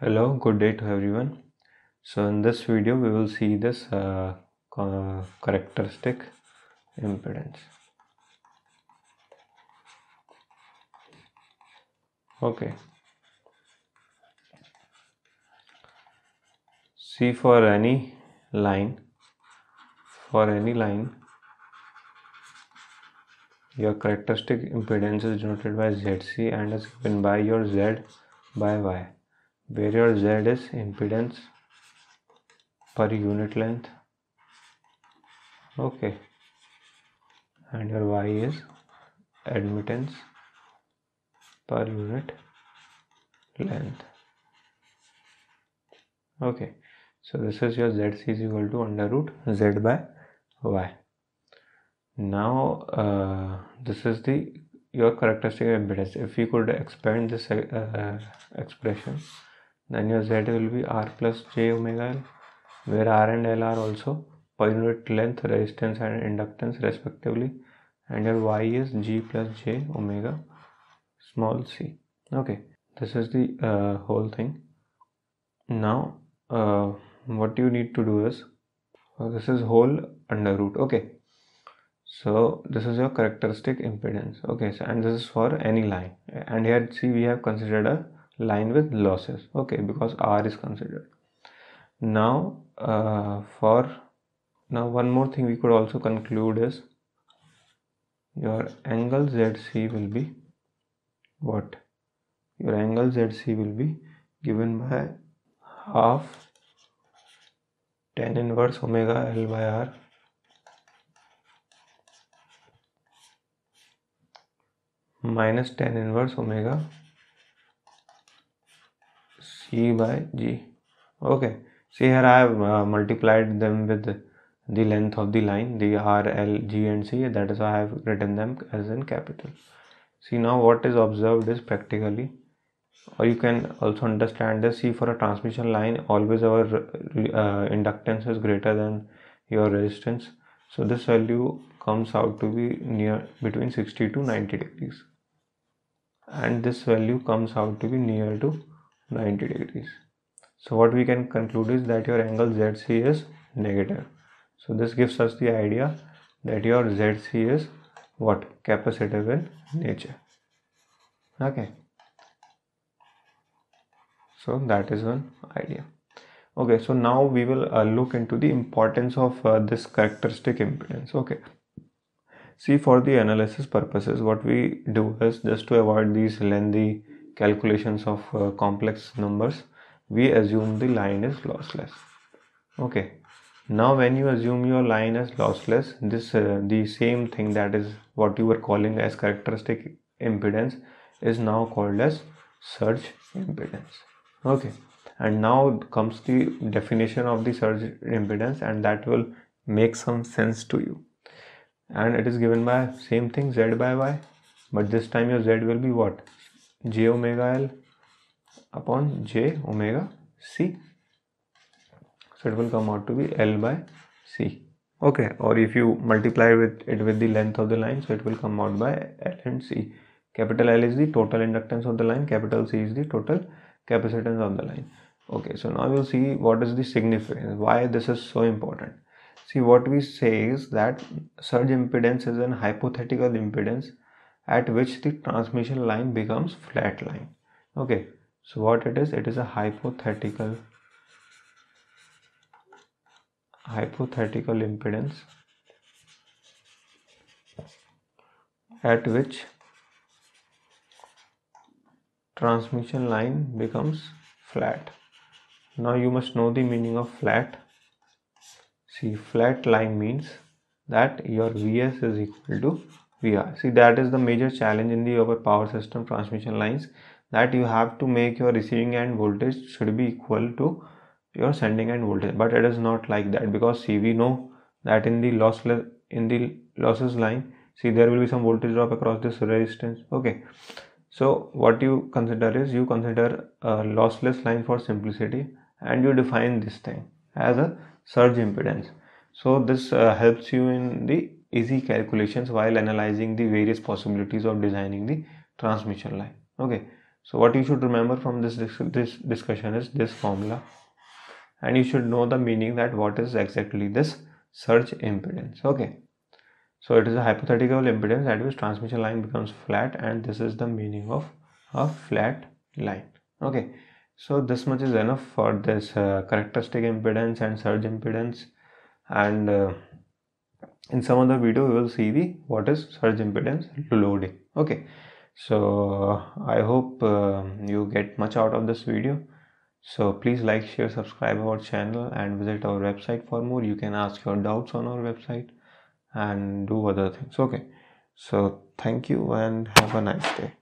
hello good day to everyone so in this video we will see this uh, characteristic impedance okay see for any line for any line your characteristic impedance is denoted by zc and is given by your z by y your Z is impedance per unit length okay and your Y is admittance per unit length okay so this is your zc is equal to under root z by y now uh, this is the your characteristic impedance if you could expand this uh, uh expression then your z will be r plus j omega l where r and l are also per unit length resistance and inductance respectively and your y is g plus j omega small c okay this is the uh, whole thing now uh, what you need to do is uh, this is whole under root okay so this is your characteristic impedance okay so, and this is for any line and here see we have considered a line with losses okay because r is considered now uh, for now one more thing we could also conclude is your angle zc will be what your angle zc will be given by half tan inverse omega l by r minus tan inverse omega c by g okay see here i have uh, multiplied them with the length of the line the r l g and c that is why i have written them as in capital see now what is observed is practically or you can also understand this see for a transmission line always our uh, inductance is greater than your resistance so this value comes out to be near between 60 to 90 degrees and this value comes out to be near to 90 degrees so what we can conclude is that your angle zc is negative so this gives us the idea that your zc is what capacitive in nature okay so that is one idea okay so now we will uh, look into the importance of uh, this characteristic impedance okay see for the analysis purposes what we do is just to avoid these lengthy calculations of uh, complex numbers we assume the line is lossless okay now when you assume your line is lossless this uh, the same thing that is what you were calling as characteristic impedance is now called as surge impedance okay and now comes the definition of the surge impedance and that will make some sense to you and it is given by same thing z by y but this time your z will be what j omega L upon j omega C. So it will come out to be L by C. Okay, or if you multiply with it with the length of the line, so it will come out by L and C. Capital L is the total inductance of the line, capital C is the total capacitance of the line. Okay, so now we'll see what is the significance, why this is so important. See, what we say is that surge impedance is an hypothetical impedance at which the transmission line becomes flat line okay so what it is it is a hypothetical hypothetical impedance at which transmission line becomes flat now you must know the meaning of flat see flat line means that your vs is equal to we are see that is the major challenge in the our power system transmission lines that you have to make your receiving end voltage should be equal to your sending end voltage but it is not like that because see we know that in the lossless in the losses line see there will be some voltage drop across this resistance okay so what you consider is you consider a lossless line for simplicity and you define this thing as a surge impedance so this uh, helps you in the easy calculations while analyzing the various possibilities of designing the transmission line okay so what you should remember from this this discussion is this formula and you should know the meaning that what is exactly this surge impedance okay so it is a hypothetical impedance at which transmission line becomes flat and this is the meaning of a flat line okay so this much is enough for this uh, characteristic impedance and surge impedance and uh, in some other video we will see the what is surge impedance loading okay so i hope uh, you get much out of this video so please like share subscribe our channel and visit our website for more you can ask your doubts on our website and do other things okay so thank you and have a nice day